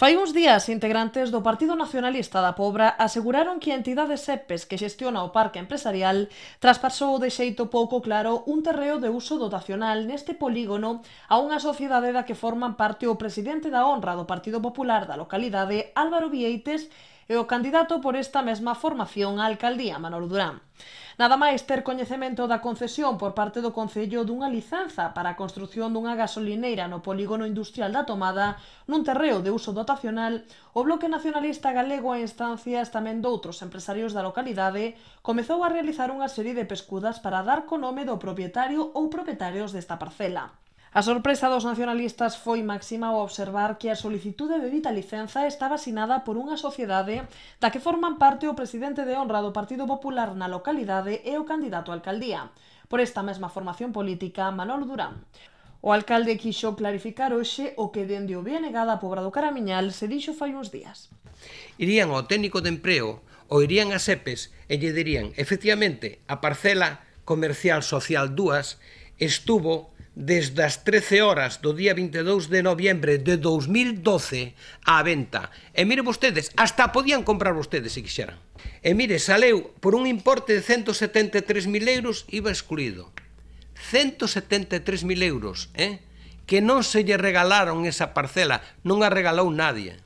Fai uns días, integrantes do Partido Nacionalista da Pobra aseguraron que a entidade SEPES que xestiona o parque empresarial traspasou de xeito pouco claro un terreo de uso dotacional neste polígono a unha sociedade da que forman parte o presidente da honra do Partido Popular da localidade, Álvaro Vieites, e o candidato por esta mesma formación á alcaldía, Manolo Durán. Nada máis ter coñecemento da concesión por parte do Concello dunha licenza para a construción dunha gasolineira no polígono industrial da Tomada nun terreo de uso dotacional, o Bloque Nacionalista Galego a instancias tamén doutros empresarios da localidade comezou a realizar unha serie de pescudas para dar co nome do propietario ou propietarios desta parcela. A sorpresa dos nacionalistas foi máxima ao observar que a solicitude de dita licenza estaba asinada por unha sociedade da que forman parte o presidente de honra do Partido Popular na localidade e o candidato a alcaldía, por esta mesma formación política Manolo Durán. O alcalde quixo clarificar hoxe o que dende o BNG da Pobra do Caramiñal se dixo fai uns días. Irían ao técnico de empreo ou irían a SEPES e lle dirían, efectivamente, a parcela comercial social 2 estuvo desde as 13 horas do día 22 de noviembre de 2012 á venta. E mire vostedes, hasta podían comprar vostedes se quixeran. E mire, saleu por un importe de 173.000 euros iba excluído. 173.000 euros, eh? que non se lle regalaron esa parcela, non a regalou nadie.